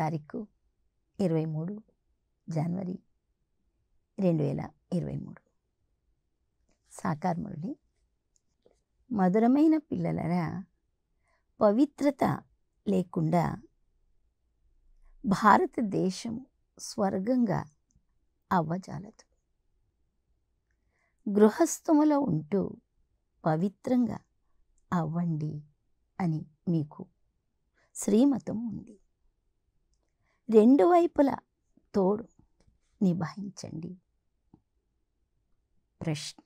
తారీఖు ఇరవై మూడు జనవరి రెండు వేల ఇరవై మూడు సాకార్ మురళి మధురమైన పిల్లలరా పవిత్రత లేకుండా భారతదేశం స్వర్గంగా అవ్వజాలదు గృహస్థములో ఉంటూ పవిత్రంగా అవ్వండి అని మీకు శ్రీమతం ఉంది రెండు వైపుల తోడు నిభాయించండి ప్రశ్న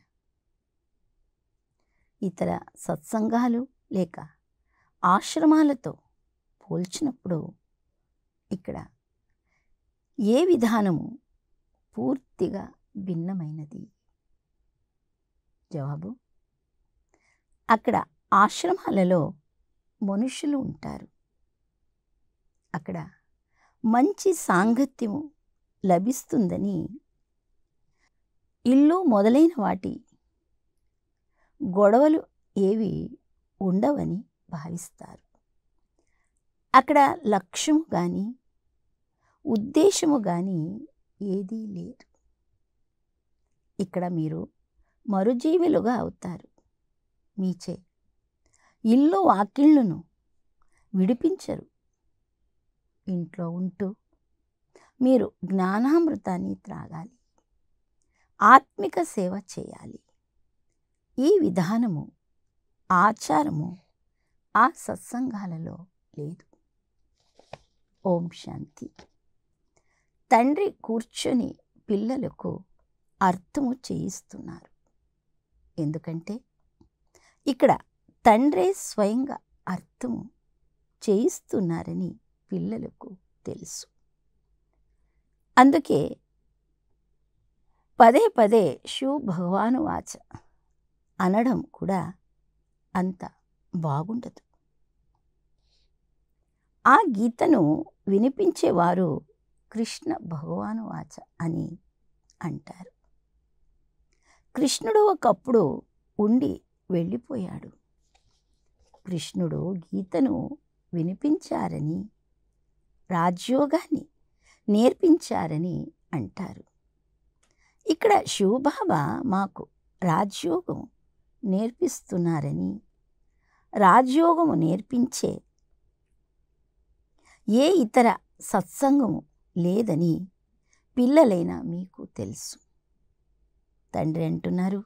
ఇతర సత్సంగాలు లేక ఆశ్రమాలతో పోల్చినప్పుడు ఇక్కడ ఏ విధానము పూర్తిగా భిన్నమైనది జవాబు అక్కడ ఆశ్రమాలలో మనుషులు ఉంటారు అక్కడ మంచి సాంగత్యం లభిస్తుందని ఇల్లు మొదలైన వాటి గొడవలు ఏవి ఉండవని భావిస్తారు అక్కడ లక్ష్యము కానీ ఉద్దేశము కానీ ఏదీ లేదు ఇక్కడ మీరు మరుజీవులుగా అవుతారు మీచే ఇల్లు వాకిళ్ళను విడిపించరు ఇంట్లో ఉంటూ మీరు జ్ఞానామృతాన్ని త్రాగాలి ఆత్మిక సేవ చేయాలి ఈ విధానము ఆచారము ఆ సత్సంగాలలో లేదు ఓం శాంతి తండ్రి కూర్చొని పిల్లలకు అర్థము చేయిస్తున్నారు ఎందుకంటే ఇక్కడ తండ్రే స్వయంగా అర్థము చేయిస్తున్నారని పిల్లలకు తెలుసు అందుకే పదే పదే శివ భగవాను వాచ అనడం కూడా అంత బాగుండదు ఆ గీతను వినిపించేవారు కృష్ణ భగవాను వాచ అని అంటారు కృష్ణుడు ఒకప్పుడు ఉండి వెళ్ళిపోయాడు కృష్ణుడు గీతను వినిపించారని రాజ్యోగాన్ని నేర్పించారని అంటారు ఇక్కడ శివబాబా మాకు రాజ్యోగం నేర్పిస్తున్నారని రాజ్యోగము నేర్పించే ఏ ఇతర సత్సంగము లేదని పిల్లలైనా మీకు తెలుసు తండ్రి అంటున్నారు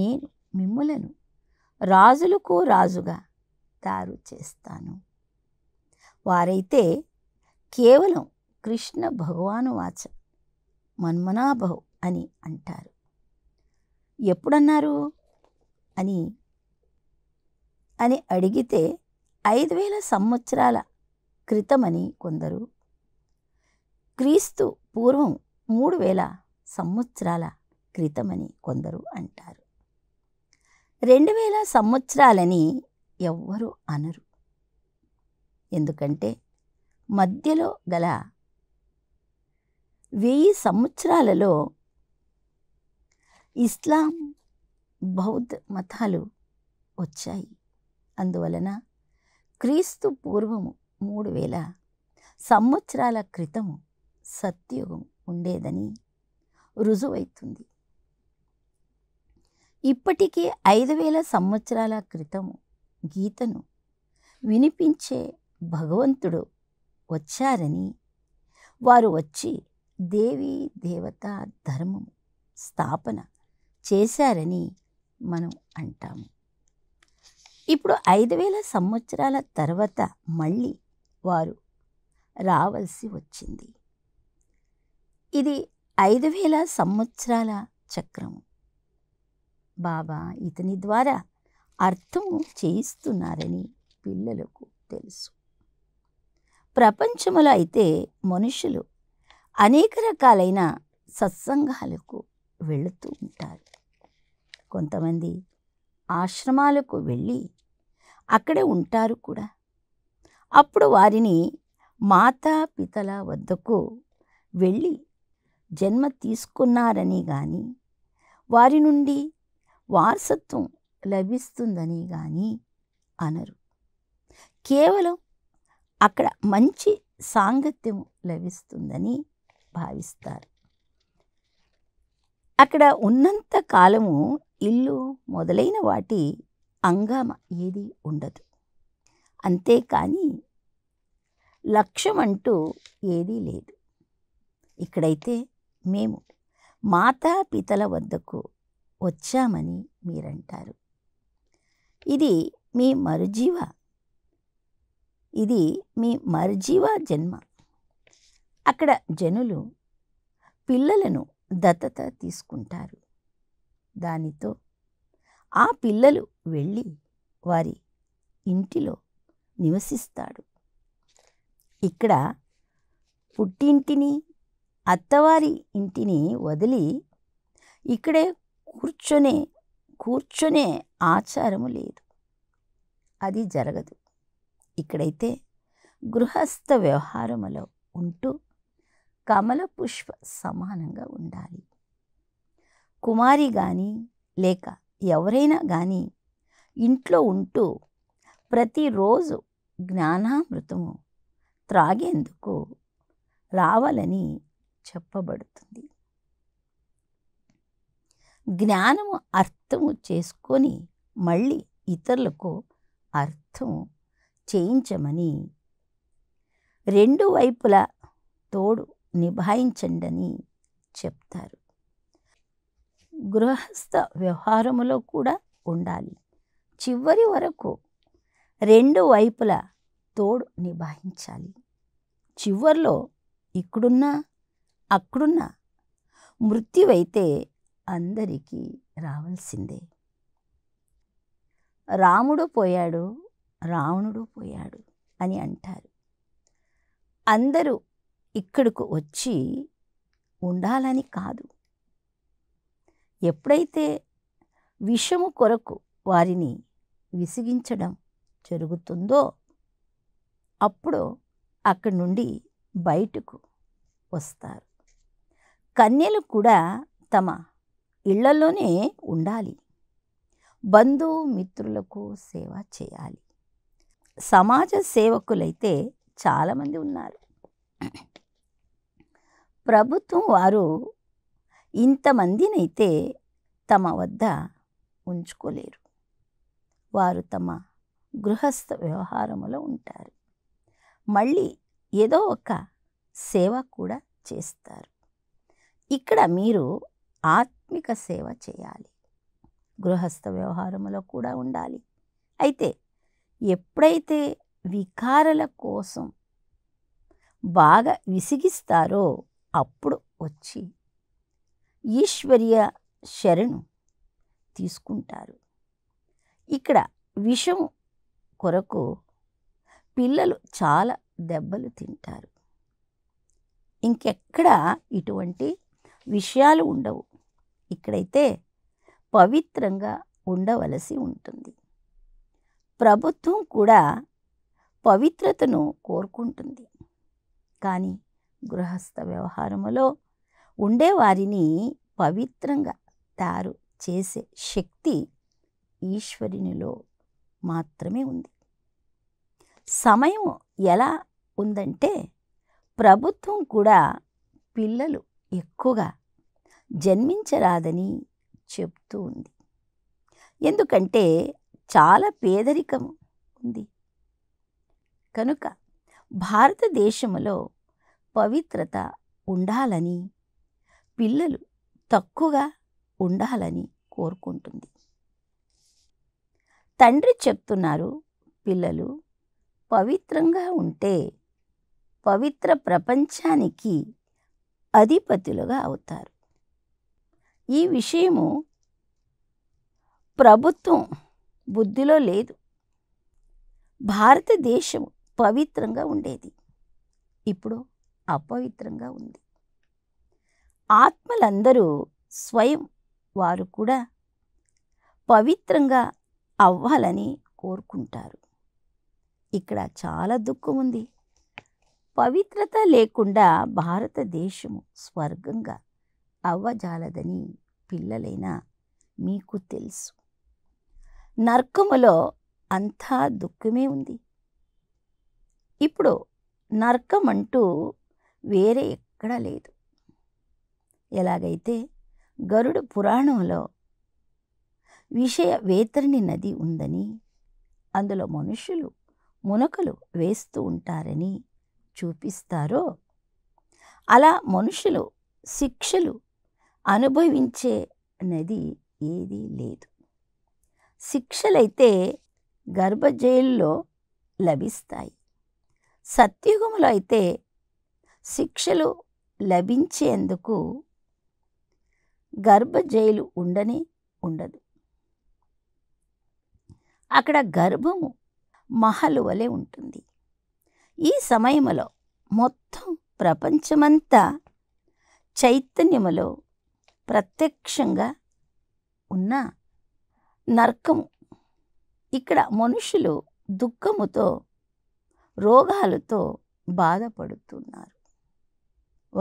నేను మిమ్ములను రాజులకు రాజుగా తయారు చేస్తాను వారైతే కేవలం కృష్ణ భగవాను వాచ మన్మనాభవ్ అని అంటారు ఎప్పుడన్నారు అని అని అడిగితే ఐదు వేల సంవత్సరాల క్రితమని కొందరు క్రీస్తు పూర్వం మూడు వేల సంవత్సరాల క్రితమని కొందరు అంటారు రెండు వేల సంవత్సరాలని ఎవ్వరూ అనరు ఎందుకంటే మధ్యలో గల వెయ్యి సంవత్సరాలలో ఇస్లాం బౌద్ధ మతాలు వచ్చాయి అందువలన క్రీస్తు పూర్వము మూడు వేల సంవత్సరాల క్రితము సత్యుగం ఉండేదని రుజువైతుంది ఇప్పటికే ఐదు వేల సంవత్సరాల క్రితము గీతను వినిపించే భగవంతుడు వచ్చారని వారు వచ్చి దేవి దేవత ధర్మము స్థాపన చేశారని మనం అంటాము ఇప్పుడు ఐదు వేల సంవత్సరాల తర్వాత మళ్ళీ వారు రావలసి వచ్చింది ఇది ఐదు వేల సంవత్సరాల చక్రము బాబా ఇతని ద్వారా అర్థం చేయిస్తున్నారని పిల్లలకు తెలుసు ప్రపంచములో అయితే మనుషులు అనేక రకాలైన సత్సంగాలకు వెళుతూ ఉంటారు కొంతమంది ఆశ్రమాలకు వెళ్ళి అక్కడే ఉంటారు కూడా అప్పుడు వారిని మాతా పితల వద్దకు వెళ్ళి జన్మ తీసుకున్నారని కానీ వారి నుండి వారసత్వం లభిస్తుందని కానీ అనరు కేవలం అక్కడ మంచి సాంగత్యం లభిస్తుందని భావిస్తారు అక్కడ ఉన్నంత కాలము ఇల్లు మొదలైన వాటి అంగామ ఏది ఉండదు అంతేకాని లక్ష్యం అంటూ ఏదీ లేదు ఇక్కడైతే మేము మాతాపితల వద్దకు వచ్చామని మీరంటారు ఇది మీ మరుజీవ ఇది మీ మర్జీవ జన్మ అక్కడ జనులు పిల్లలను దత్తత తీసుకుంటారు దానితో ఆ పిల్లలు వెళ్ళి వారి ఇంటిలో నివసిస్తాడు ఇక్కడ పుట్టింటిని అత్తవారి ఇంటిని వదిలి ఇక్కడే కూర్చొనే కూర్చొనే ఆచారము లేదు అది జరగదు ఇక్కడైతే గృహస్థ వ్యవహారములో ఉంటూ కమల పుష్ప సమానంగా ఉండాలి కుమారి కానీ లేక ఎవరైనా కానీ ఇంట్లో ఉంటూ ప్రతిరోజు జ్ఞానామృతము త్రాగేందుకు రావాలని చెప్పబడుతుంది జ్ఞానము అర్థము చేసుకొని మళ్ళీ ఇతరులకు అర్థము చేయించమని రెండు వైపుల తోడు నిభాయించండని చెప్తారు గృహస్థ వ్యవహారములో కూడా ఉండాలి చివరి వరకు రెండు వైపుల తోడు నిభాయించాలి చివర్లో ఇక్కడున్నా అక్కడున్నా మృత్యువైతే అందరికీ రావాల్సిందే రాముడు పోయాడు రావణుడు పోయాడు అని అంటారు అందరూ ఇక్కడకు వచ్చి ఉండాలని కాదు ఎప్పుడైతే విషము కొరకు వారిని విసిగించడం జరుగుతుందో అప్పుడు అక్కడి నుండి బయటకు వస్తారు కన్యలు కూడా తమ ఇళ్లలోనే ఉండాలి బంధుమిత్రులకు సేవ చేయాలి సమాజ సేవకులైతే చాలామంది ఉన్నారు ప్రభుత్వం వారు ఇంతమందినైతే తమ వద్ద ఉంచుకోలేరు వారు తమ గృహస్థ వ్యవహారములో ఉంటారు మళ్ళీ ఏదో ఒక సేవ కూడా చేస్తారు ఇక్కడ మీరు ఆత్మిక సేవ చేయాలి గృహస్థ వ్యవహారములో కూడా ఉండాలి అయితే ఎప్పుడైతే వికారాల కోసం బాగా విసిగిస్తారో అప్పుడు వచ్చి ఈశ్వర్య శరణు తీసుకుంటారు ఇక్కడ విషం కొరకు పిల్లలు చాలా దెబ్బలు తింటారు ఇంకెక్కడ ఇటువంటి విషయాలు ఉండవు ఇక్కడైతే పవిత్రంగా ఉండవలసి ఉంటుంది ప్రభుత్వం కూడా పవిత్రతను కోరుకుంటుంది కానీ గృహస్థ వ్యవహారములో ఉండేవారిని పవిత్రంగా తయారు చేసే శక్తి ఈశ్వరునిలో మాత్రమే ఉంది సమయం ఎలా ఉందంటే ప్రభుత్వం కూడా పిల్లలు ఎక్కువగా జన్మించరాదని చెప్తూ ఉంది ఎందుకంటే చాలా పేదరికం ఉంది కనుక భారతదేశంలో పవిత్రత ఉండాలని పిల్లలు తక్కువగా ఉండాలని కోరుకుంటుంది తండ్రి చెప్తున్నారు పిల్లలు పవిత్రంగా ఉంటే పవిత్ర ప్రపంచానికి అధిపతులుగా అవుతారు ఈ విషయము ప్రభుత్వం బుద్ధిలో లేదు భారతదేశం పవిత్రంగా ఉండేది ఇప్పుడు అపవిత్రంగా ఉంది ఆత్మలందరూ స్వయం వారు కూడా పవిత్రంగా అవ్వాలని కోరుకుంటారు ఇక్కడ చాలా దుఃఖం ఉంది పవిత్రత లేకుండా భారతదేశము స్వర్గంగా అవ్వజాలదని పిల్లలైనా మీకు తెలుసు నర్కములో అంతా దుఃఖమే ఉంది ఇప్పుడు నరకం అంటూ వేరే ఎక్కడా లేదు ఎలాగైతే గరుడు పురాణంలో విషయ వేతరిని నది ఉందని అందులో మనుషులు మునకలు వేస్తూ ఉంటారని చూపిస్తారో అలా మనుషులు శిక్షలు అనుభవించే నది ఏదీ లేదు శిక్షలైతే గర్భజైల్లో లభిస్తాయి సత్యుగములో అయితే శిక్షలు లభించేందుకు గర్భజైలు ఉండనే ఉండదు అక్కడ గర్భము మహలు వలె ఉంటుంది ఈ సమయంలో మొత్తం ప్రపంచమంతా చైతన్యములో ప్రత్యక్షంగా ఉన్న నర్కము ఇక్కడ మనుషులు దుఃఖముతో రోగాలతో బాధపడుతున్నారు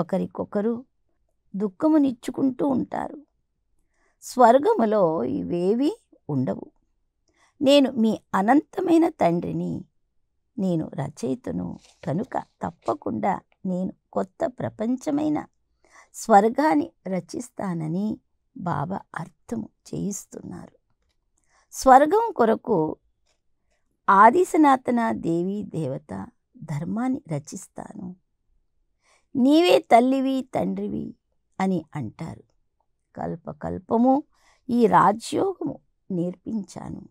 ఒకరికొకరు దుఃఖమునిచ్చుకుంటూ ఉంటారు స్వర్గములో ఇవేవి ఉండవు నేను మీ అనంతమైన తండ్రిని నేను రచయితను కనుక తప్పకుండా నేను కొత్త ప్రపంచమైన స్వర్గాన్ని రచిస్తానని బాబా అర్థం చేయిస్తున్నారు స్వర్గం కొరకు సనాతన దేవి దేవత ధర్మాన్ని రచిస్తాను నీవే తల్లివి తండ్రివి అని అంటారు కల్పకల్పము ఈ రాజ్యోగము నేర్పించాను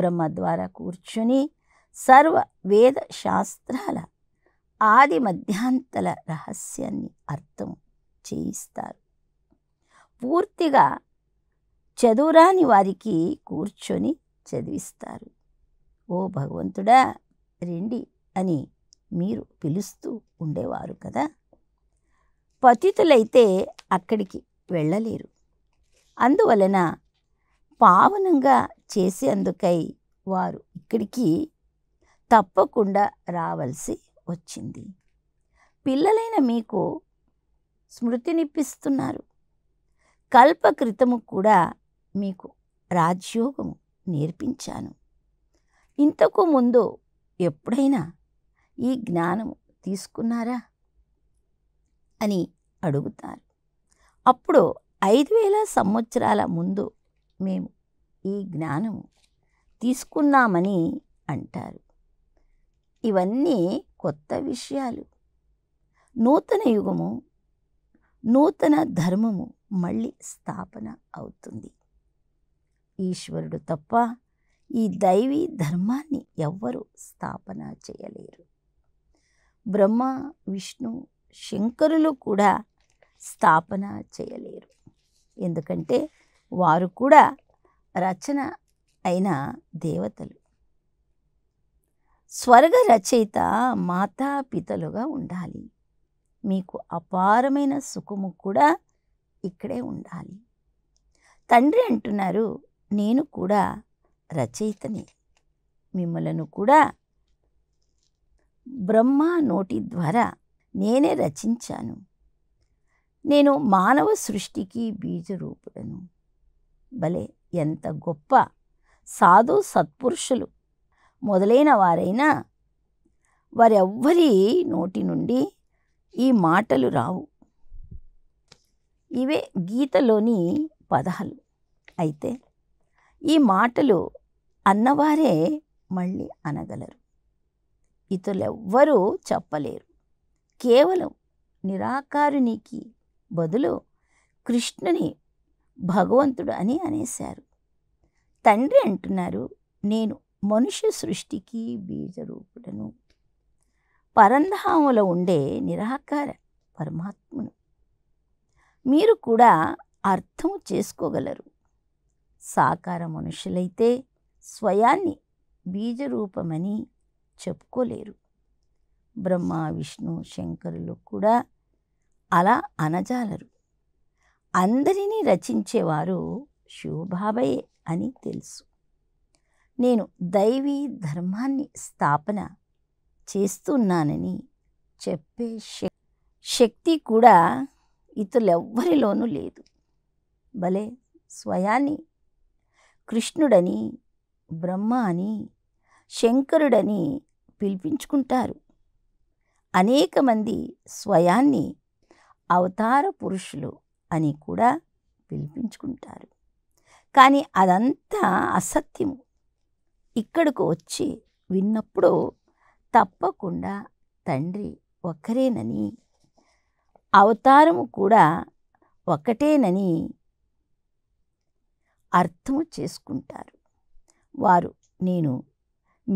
బ్రహ్మ ద్వారా కూర్చుని సర్వ వేద శాస్త్రాల ఆది మధ్యాంతల రహస్యాన్ని అర్థం చేయిస్తారు పూర్తిగా చదువురాని వారికి కూర్చొని చదివిస్తారు ఓ భగవంతుడా రండి అని మీరు పిలుస్తూ ఉండేవారు కదా పతితులైతే అక్కడికి వెళ్ళలేరు అందువలన పావనంగా చేసేందుకై వారు ఇక్కడికి తప్పకుండా రావలసి వచ్చింది పిల్లలైన మీకు స్మృతినిప్పిస్తున్నారు కల్పకృతము కూడా మీకు రాజ్యోగం నేర్పించాను ఇంతకు ముందు ఎప్పుడైనా ఈ జ్ఞానము తీసుకున్నారా అని అడుగుతారు అప్పుడు ఐదు వేల సంవత్సరాల ముందు మేము ఈ జ్ఞానము తీసుకున్నామని అంటారు ఇవన్నీ కొత్త విషయాలు నూతన యుగము నూతన ధర్మము మళ్ళీ స్థాపన అవుతుంది ఈశ్వరుడు తప్ప ఈ దైవీ ధర్మాన్ని ఎవ్వరూ స్థాపన చేయలేరు బ్రహ్మ విష్ణు శంకరులు కూడా స్థాపన చేయలేరు ఎందుకంటే వారు కూడా రచన అయిన దేవతలు స్వర్గ రచయిత మాతాపితలుగా ఉండాలి మీకు అపారమైన సుఖము కూడా ఇక్కడే ఉండాలి తండ్రి అంటున్నారు నేను కూడా రచయితని మిమ్మలను కూడా బ్రహ్మ నోటి ద్వారా నేనే రచించాను నేను మానవ సృష్టికి బీజరూపుడను భలే ఎంత గొప్ప సాధు సత్పురుషులు మొదలైన వారైనా వారెవ్వరి నోటి నుండి ఈ మాటలు రావు ఇవే గీతలోని పదాలు అయితే ఈ మాటలు అన్నవారే మళ్ళీ అనగలరు ఇతరులెవ్వరూ చెప్పలేరు కేవలం నిరాకారునికి బదులు కృష్ణుని భగవంతుడు అని అనేశారు తండ్రి అంటున్నారు నేను మనుష్య సృష్టికి బీజరూపుడను పరంధాములో ఉండే నిరాకార పరమాత్మను మీరు కూడా అర్థం చేసుకోగలరు సాకార మనుషులైతే స్వయాన్ని బీజరూపమని చెప్పుకోలేరు బ్రహ్మ విష్ణు శంకరులు కూడా అలా అనజాలరు అందరినీ రచించేవారు శివబాబయే అని తెలుసు నేను దైవీ ధర్మాన్ని స్థాపన చేస్తున్నానని చెప్పే శక్తి కూడా ఇతరులెవ్వరిలోనూ లేదు భలే స్వయాన్ని కృష్ణుడని బ్రహ్మ అని శంకరుడని పిలిపించుకుంటారు అనేక మంది స్వయాన్ని అవతార పురుషులు అని కూడా పిలిపించుకుంటారు కానీ అదంతా అసత్యము ఇక్కడకు వచ్చి విన్నప్పుడు తప్పకుండా తండ్రి ఒకరేనని అవతారము కూడా ఒకటేనని అర్థం చేసుకుంటారు వారు నేను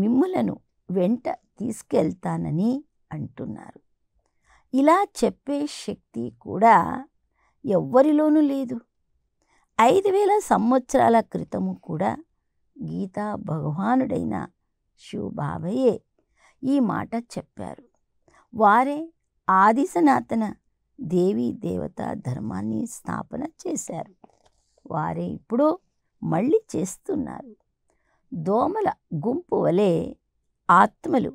మిమ్మలను వెంట తీసుకెళ్తానని అంటున్నారు ఇలా చెప్పే శక్తి కూడా ఎవ్వరిలోనూ లేదు ఐదు వేల సంవత్సరాల క్రితము కూడా గీతా భగవానుడైన శివబాబయ్యే ఈ మాట చెప్పారు వారే ఆది సనాతన దేవీ దేవత ధర్మాన్ని స్థాపన చేశారు వారే ఇప్పుడు మళ్ళీ చేస్తున్నారు దోమల గుంపు వలె ఆత్మలు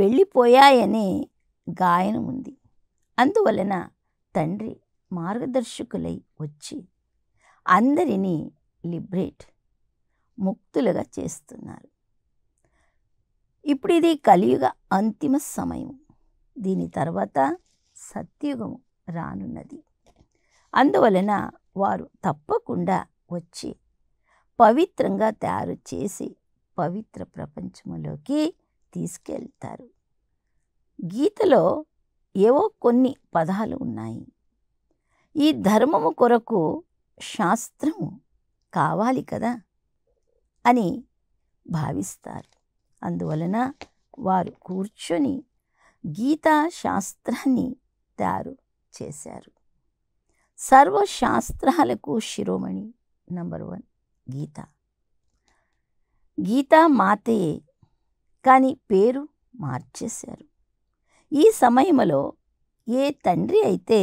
వెళ్ళిపోయాయనే గాయనం ఉంది అందువలన తండ్రి మార్గదర్శకులై వచ్చి అందరినీ లిబరేట్ ముక్తులుగా చేస్తున్నారు ఇప్పుడు ఇది కలియుగ అంతిమ సమయం దీని తర్వాత సత్యుగం రానున్నది అందువలన వారు తప్పకుండా వచ్చి పవిత్రంగా తయారు చేసి పవిత్ర ప్రపంచంలోకి తీసుకెళ్తారు గీతలో ఏవో కొన్ని పదాలు ఉన్నాయి ఈ ధర్మము కొరకు శాస్త్రము కావాలి కదా అని భావిస్తారు అందువలన వారు కూర్చొని గీతా శాస్త్రాన్ని తయారు చేశారు సర్వశాస్త్రాలకు శిరోమణి నంబర్ వన్ గీత గీత మాతయే కానీ పేరు మార్చేశారు ఈ సమయంలో ఏ తండ్రి అయితే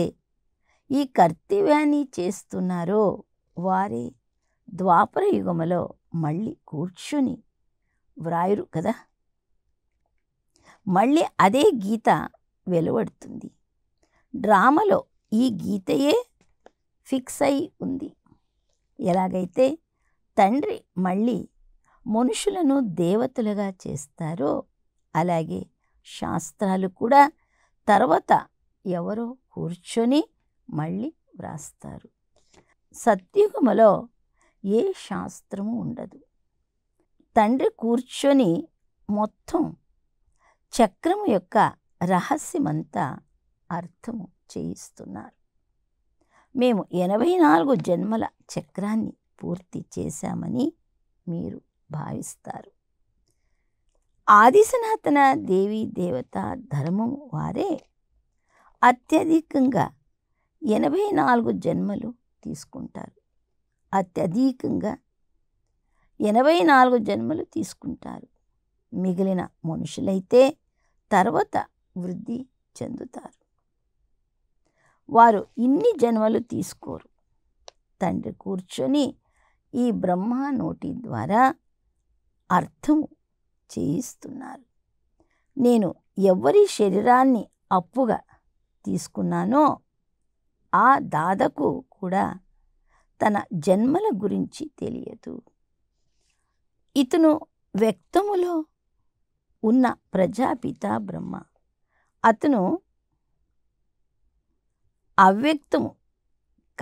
ఈ కర్తవ్యాన్ని చేస్తున్నారో వారే ద్వాపర యుగములో మళ్ళీ కూర్చుని వ్రాయురు కదా మళ్ళీ అదే గీత వెలువడుతుంది డ్రామాలో ఈ గీతయే ఫిక్స్ అయి ఉంది ఎలాగైతే తండ్రి మళ్ళీ మనుషులను దేవతలుగా చేస్తారో అలాగే శాస్త్రాలు కూడా తర్వాత ఎవరో కూర్చొని మళ్ళీ వ్రాస్తారు సత్యుగములో ఏ శాస్త్రము ఉండదు తండ్రి కూర్చొని మొత్తం చక్రము యొక్క రహస్యమంతా అర్థము చేయిస్తున్నారు మేము ఎనభై నాలుగు జన్మల చక్రాన్ని పూర్తి చేశామని మీరు భావిస్తారు ఆది సనాతన దేవీ దేవత ధర్మం వారే అత్యధికంగా ఎనభై నాలుగు జన్మలు తీసుకుంటారు అత్యధికంగా ఎనభై నాలుగు జన్మలు తీసుకుంటారు మిగిలిన మనుషులైతే తర్వాత వృద్ధి చెందుతారు వారు ఇన్ని జన్మలు తీసుకోరు తండ్రి కూర్చొని ఈ బ్రహ్మ నోటి ద్వారా అర్థం చేయిస్తున్నారు నేను ఎవరి శరీరాన్ని అప్పుగా తీసుకున్నానో ఆ దాదకు కూడా తన జన్మల గురించి తెలియదు ఇతను వ్యక్తములో ఉన్న ప్రజాపిత బ్రహ్మ అతను అవ్యక్తము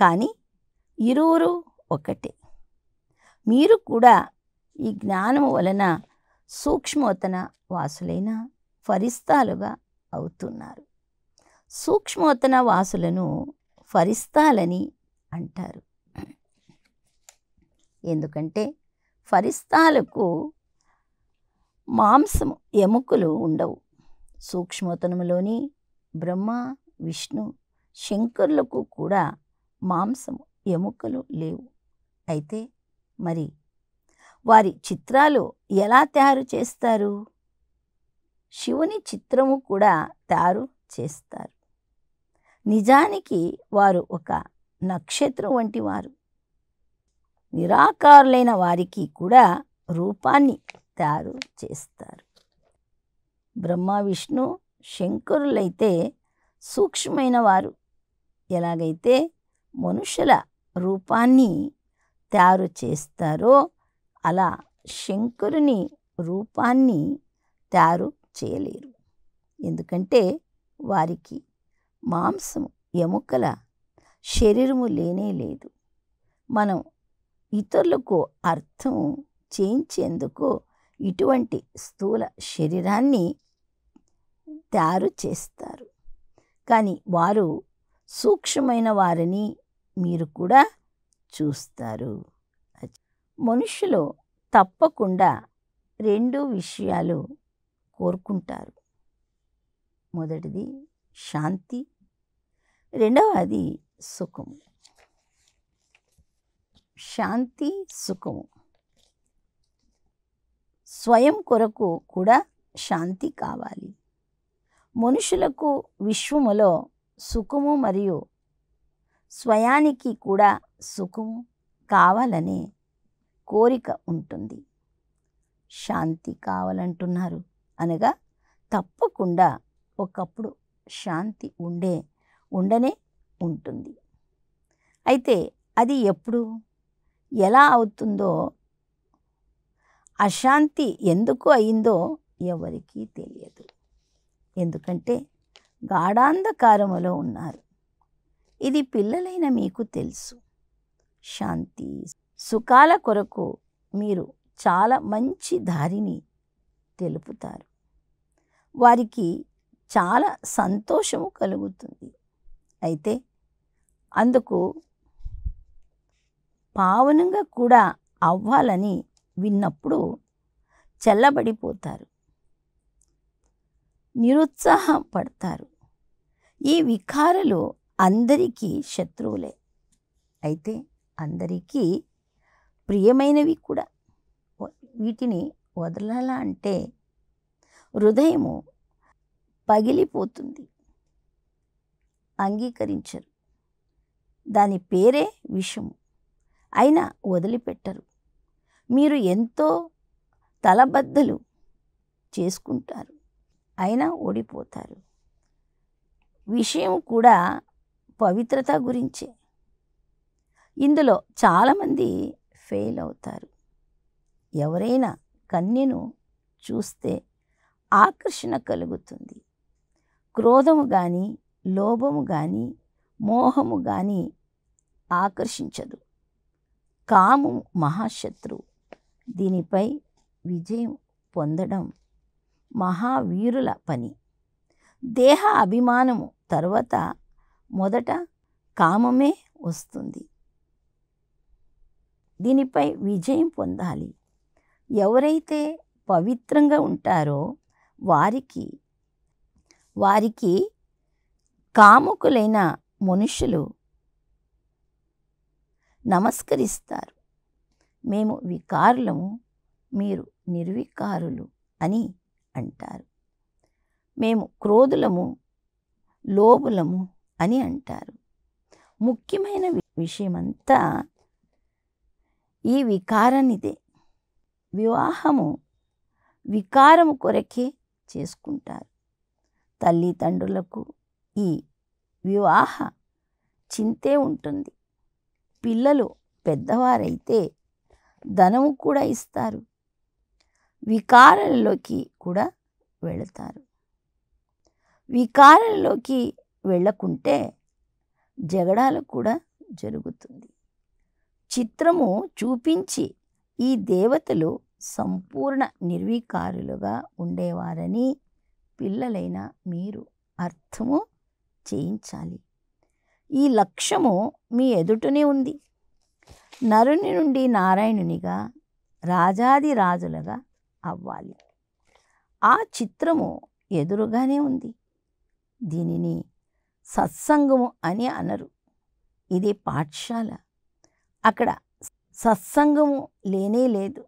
కానీ ఇరువురు ఒకటే మీరు కూడా ఈ జ్ఞానము వలన సూక్ష్మోతన వాసులైన ఫరిస్తాలుగా అవుతున్నారు సూక్ష్మోతన వాసులను ఫరిస్తాలని అంటారు ఎందుకంటే ఫరిస్తాలకు మాంసము ఎముకలు ఉండవు సూక్ష్మోతనములోని బ్రహ్మ విష్ణు శంకరులకు కూడా మాంసము ఎముకలు లేవు అయితే మరి వారి చిత్రాలు ఎలా తయారు చేస్తారు శివుని చిత్రము కూడా తయారు చేస్తారు నిజానికి వారు ఒక నక్షత్రం వంటి వారు నిరాకారులైన వారికి కూడా రూపాన్ని తయారు చేస్తారు బ్రహ్మ విష్ణు శంకరులైతే సూక్ష్మమైన వారు ఎలాగైతే మనుషుల రూపాన్ని తయారు చేస్తారో అలా శంకరుని రూపాన్ని తయారు చేయలేరు ఎందుకంటే వారికి మాంసం ఎముకల శరీరము లేనే లేదు మనం ఇతరులకు అర్థం చేయించేందుకు ఇటువంటి స్థూల శరీరాన్ని తయారు చేస్తారు కానీ వారు సూక్ష్మమైన వారిని మీరు కూడా చూస్తారు మనుషులు తప్పకుండా రెండు విషయాలు కోరుకుంటారు మొదటిది శాంతి రెండవది సుఖము శాంతి సుఖము స్వయం కొరకు కూడా శాంతి కావాలి మనుషులకు విశ్వములో సుఖము మరియు స్వయానికి కూడా సుఖం కావాలనే కోరిక ఉంటుంది శాంతి కావాలంటున్నారు అనగా తప్పకుండా ఒకప్పుడు శాంతి ఉండే ఉండనే ఉంటుంది అయితే అది ఎప్పుడు ఎలా అవుతుందో అశాంతి ఎందుకు అయిందో ఎవరికీ తెలియదు ఎందుకంటే గాఢాంధకారములో ఉన్నారు ఇది పిల్లలైన మీకు తెలుసు శాంతి సుఖాల కొరకు మీరు చాలా మంచి దారిని తెలుపుతారు వారికి చాలా సంతోషము కలుగుతుంది అయితే అందుకు పావనంగా కూడా అవ్వాలని విన్నప్పుడు చల్లబడిపోతారు నిరుత్సాహపడతారు ఈ వికారలు అందరికీ శత్రువులే అయితే అందరికీ ప్రియమైనవి కూడా వీటిని వదలాలా అంటే హృదయము పగిలిపోతుంది అంగీకరించరు దాని పేరే విషము అయినా వదిలిపెట్టరు మీరు ఎంతో తలబద్దలు చేసుకుంటారు అయినా ఓడిపోతారు విషయం కూడా పవిత్రత గురించే ఇందులో చాలామంది ఫెయిల్ అవుతారు ఎవరైనా కన్యను చూస్తే ఆకర్షణ కలుగుతుంది క్రోధము కానీ లోభము కానీ మోహము కానీ ఆకర్షించదు కాము మహాశత్రువు దీనిపై విజయం పొందడం మహావీరుల పని దేహ అభిమానము తర్వాత మొదట కామమే వస్తుంది దీనిపై విజయం పొందాలి ఎవరైతే పవిత్రంగా ఉంటారో వారికి వారికి కాముకులైన మనుషులు నమస్కరిస్తారు మేము వికారులము మీరు నిర్వికారులు అని అంటారు మేము క్రోధులము లోబులము అని అంటారు ముఖ్యమైన విషయమంతా ఈ వికారనిదే వివాహము వికారము కొరకే చేసుకుంటారు తల్లిదండ్రులకు ఈ వివాహ చింతే ఉంటుంది పిల్లలు పెద్దవారైతే ధనము కూడా ఇస్తారు వికారంలోకి కూడా వెళతారు వికారంలోకి వెళ్ళకుంటే జగడాలు కూడా జరుగుతుంది చిత్రము చూపించి ఈ దేవతలు సంపూర్ణ నిర్వీకారులుగా ఉండేవారని పిల్లలైన మీరు అర్థము చేయించాలి ఈ లక్ష్యము మీ ఎదుటనే ఉంది నరుని నుండి నారాయణునిగా రాజాది రాజులుగా అవ్వాలి ఆ చిత్రము ఎదురుగానే ఉంది దీనిని సత్సంగము అని అనరు ఇది పాఠశాల అక్కడ సత్సంగము లేనే లేదు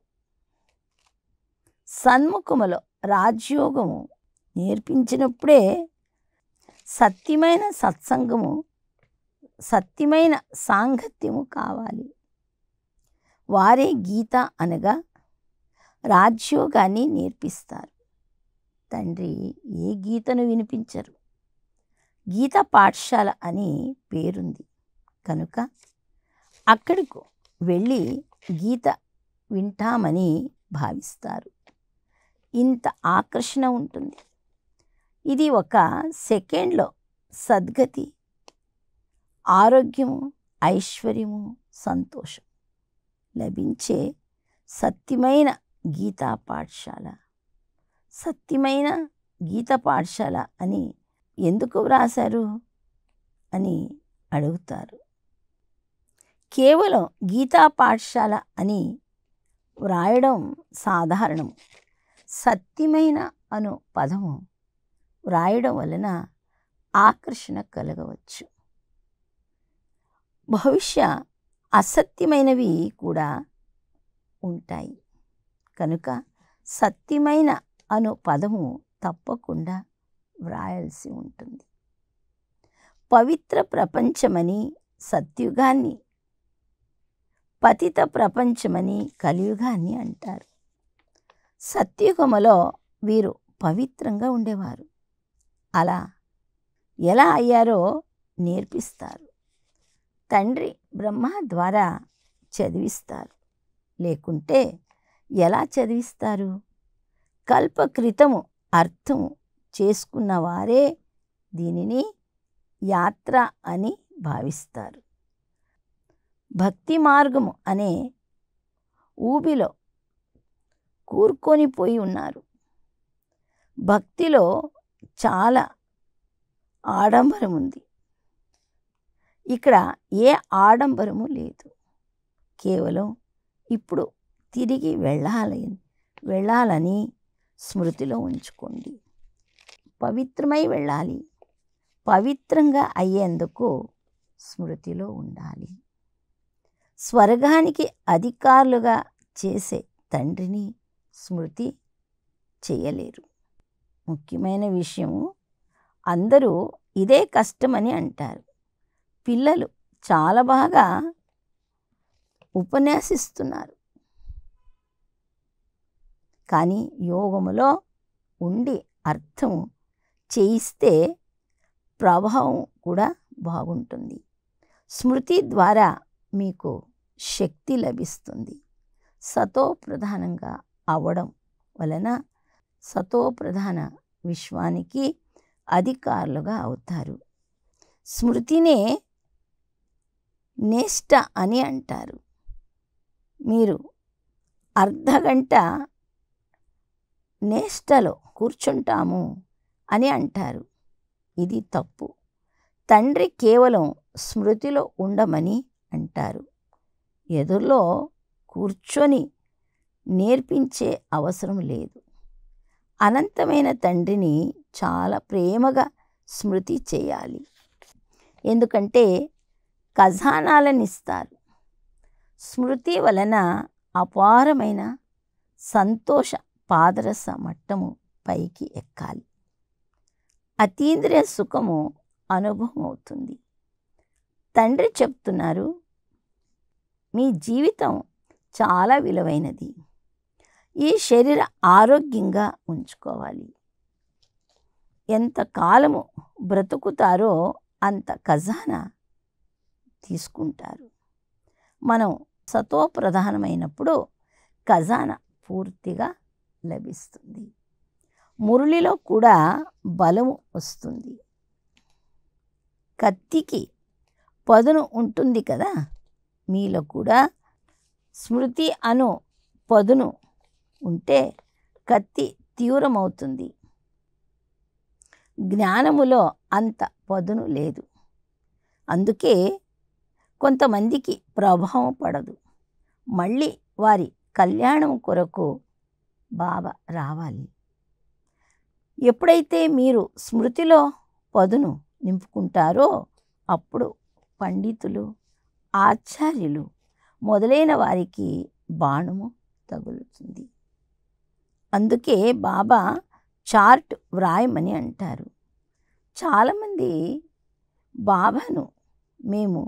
సన్ముఖములో రాజ్యోగము నేర్పించినప్పుడే సత్యమైన సత్సంగము సత్యమైన సాంగత్యము కావాలి వారే గీత అనగా రాజ్యోగాన్ని నేర్పిస్తారు తండ్రి ఏ గీతను వినిపించరు గీత పాఠశాల అని పేరుంది కనుక అక్కడికి వెళ్ళి గీత వింటామని భావిస్తారు ఇంత ఆకర్షణ ఉంటుంది ఇది ఒక సెకండ్లో సద్గతి ఆరోగ్యము ఐశ్వర్యము సంతోషం లభించే సత్యమైన గీతా పాఠశాల సత్యమైన గీత పాఠశాల అని ఎందుకు వ్రాశారు అని అడుగుతారు కేవలం గీతా పాఠశాల అని వ్రాయడం సాధారణం సత్యమైన అను పదము వ్రాయడం వలన ఆకర్షణ కలగవచ్చు భవిష్య అసత్యమైనవి కూడా ఉంటాయి కనుక సత్యమైన అను పదము తప్పకుండా వ్రాయాల్సి ఉంటుంది పవిత్ర ప్రపంచమని సత్యుగాన్ని పతిత ప్రపంచమని కలియుగాన్ని అంటారు సత్యుగములో వీరు పవిత్రంగా ఉండేవారు అలా ఎలా అయ్యారో నేర్పిస్తారు తండ్రి బ్రహ్మ ద్వారా చదివిస్తారు లేకుంటే ఎలా చదివిస్తారు కల్పకృతము అర్థము చేసుకున్న వారే దీనిని యాత్ర అని భావిస్తారు భక్తి మార్గము అనే ఊబిలో కూర్కొని పోయి ఉన్నారు భక్తిలో చాలా ఆడంబరం ఉంది ఇక్కడ ఏ ఆడంబరము లేదు కేవలం ఇప్పుడు తిరిగి వెళ్ళాలని వెళ్ళాలని స్మృతిలో ఉంచుకోండి పవిత్రమై వెళ్ళాలి పవిత్రంగా అయ్యేందుకు స్మృతిలో ఉండాలి స్వర్గానికి అధికారులుగా చేసే తండ్రిని స్మృతి చేయలేరు ముఖ్యమైన విషయం అందరూ ఇదే కష్టమని అంటారు పిల్లలు చాలా బాగా ఉపన్యాసిస్తున్నారు కానీ యోగములో ఉండి అర్థము చేయిస్తే ప్రభావం కూడా బాగుంటుంది స్మృతి ద్వారా మీకు శక్తి లభిస్తుంది సతో ప్రధానంగా అవడం వలన సతో ప్రధాన విశ్వానికి అధికారులుగా అవుతారు స్మృతినే నేష్ట అని అంటారు మీరు అర్ధగంట నేష్టలో కూర్చుంటాము అని అంటారు ఇది తప్పు తండ్రి కేవలం స్మృతిలో ఉండమని అంటారు ఎదురులో కూర్చొని నేర్పించే అవసరం లేదు అనంతమైన తండ్రిని చాలా ప్రేమగా స్మృతి చేయాలి ఎందుకంటే ఖజానాలను ఇస్తారు స్మృతి వలన అపారమైన సంతోష పాదరస మట్టము పైకి ఎక్కాలి అతీంద్రియ సుఖము అనుభవం అవుతుంది తండ్రి చెప్తున్నారు మీ జీవితం చాలా విలువైనది ఈ శరీర ఆరోగ్యంగా ఉంచుకోవాలి ఎంత కాలము బ్రతుకుతారో అంత ఖజానా తీసుకుంటారు మనం సతో ప్రధానమైనప్పుడు ఖజానా పూర్తిగా లభిస్తుంది మురళిలో కూడా బలము వస్తుంది కత్తికి పదును ఉంటుంది కదా మీలో కూడా స్మృతి అను పదును ఉంటే కత్తి తీవ్రమవుతుంది జ్ఞానములో అంత పదును లేదు అందుకే కొంతమందికి ప్రభావం పడదు మళ్ళీ వారి కళ్యాణం కొరకు బాబా రావాలి ఎప్పుడైతే మీరు స్మృతిలో పదును నింపుకుంటారో అప్పుడు పండితులు ఆచార్యులు మొదలైన వారికి బాణము తగులుతుంది అందుకే బాబా చార్ట్ వ్రాయమని అంటారు చాలామంది బాబాను మేము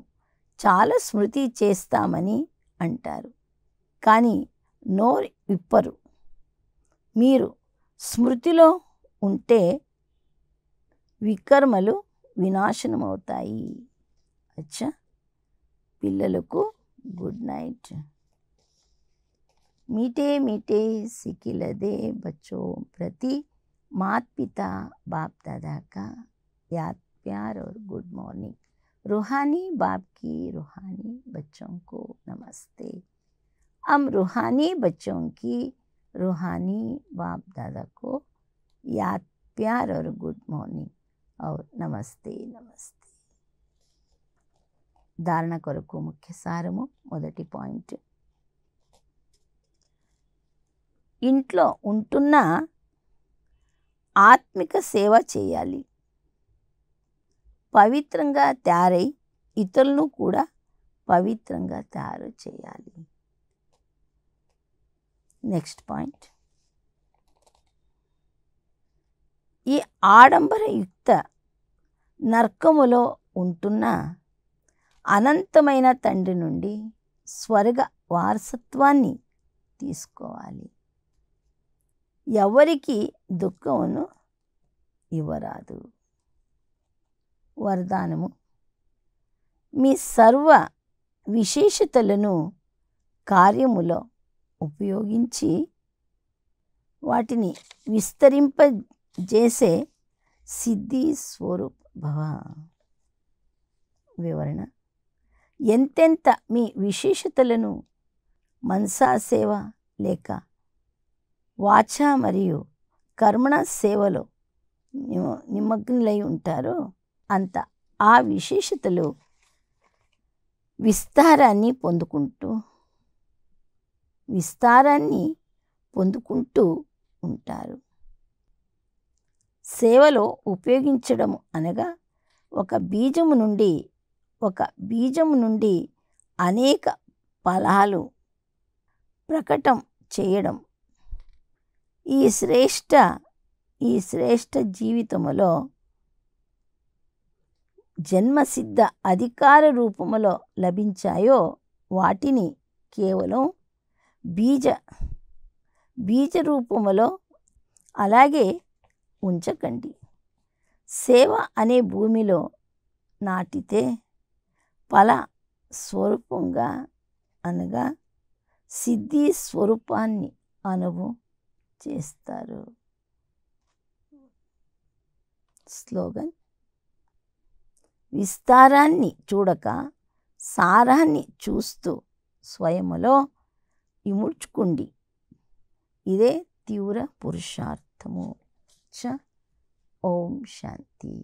చాలా స్మృతి చేస్తామని అంటారు కానీ నోరు విప్పరు మీరు స్మృతిలో ఉంటే వికర్మలు అవుతాయి అచ్చా పిల్లలకు గుడ్ నైట్ మీటే మీటే సికిలదే బచ్చో ప్రతి మాత్ పితా బాప్ దాదాకా యాత్ ప్యార్ ఓర్ గుడ్ మార్నింగ్ రుహానీ బాప్కి రుహానీ బచ్చోకు నమస్తే అమ్ రుహానీ బచ్చోకి రుహానీ బాప్ దాదాకో याद प्यार और गुड మార్నింగ్ और నమస్తే నమస్తే ధారణ కొరకు ముఖ్య సారము మొదటి పాయింట్ ఇంట్లో ఉంటున్న ఆత్మిక సేవ చేయాలి పవిత్రంగా తయారై ఇతరులను కూడా పవిత్రంగా తయారు చేయాలి నెక్స్ట్ పాయింట్ ఈ ఆడంబరయుక్త నర్కములో ఉంటున్న అనంతమైన తండ్రి నుండి స్వర్గ వారసత్వాన్ని తీసుకోవాలి ఎవరికి దుఃఖమును ఇవ్వరాదు వరదానము మీ సర్వ విశేషతలను కార్యములో ఉపయోగించి వాటిని విస్తరింప చేసే సిద్ధి స్వరూప్ భవ వివరణ ఎంతెంత మీ విశేషతలను మనసా సేవ లేక వాచ మరియు కర్మణ సేవలో నిమగ్నలై ఉంటారో అంత ఆ విశేషతలు విస్తారాన్ని పొందుకుంటూ విస్తారాన్ని పొందుకుంటూ ఉంటారు సేవలో ఉపయోగించడము అనగా ఒక బీజము నుండి ఒక బీజము నుండి అనేక ఫలాలు ప్రకటం చేయడం ఈ శ్రేష్ట ఈ శ్రేష్ట జీవితములో జన్మసిద్ధ అధికార రూపములో లభించాయో వాటిని కేవలం బీజ బీజ రూపములో అలాగే ఉంచకండి సేవ అనే భూమిలో నాటితే ఫల స్వరూపంగా అనగా సిద్ధి స్వరూపాన్ని అనుభవం చేస్తారు స్లోగన్ విస్తారాన్ని చూడక సారాన్ని చూస్తూ స్వయములో ఇముడ్చుకుండి ఇదే తీవ్ర పురుషార్థము च ओम शांति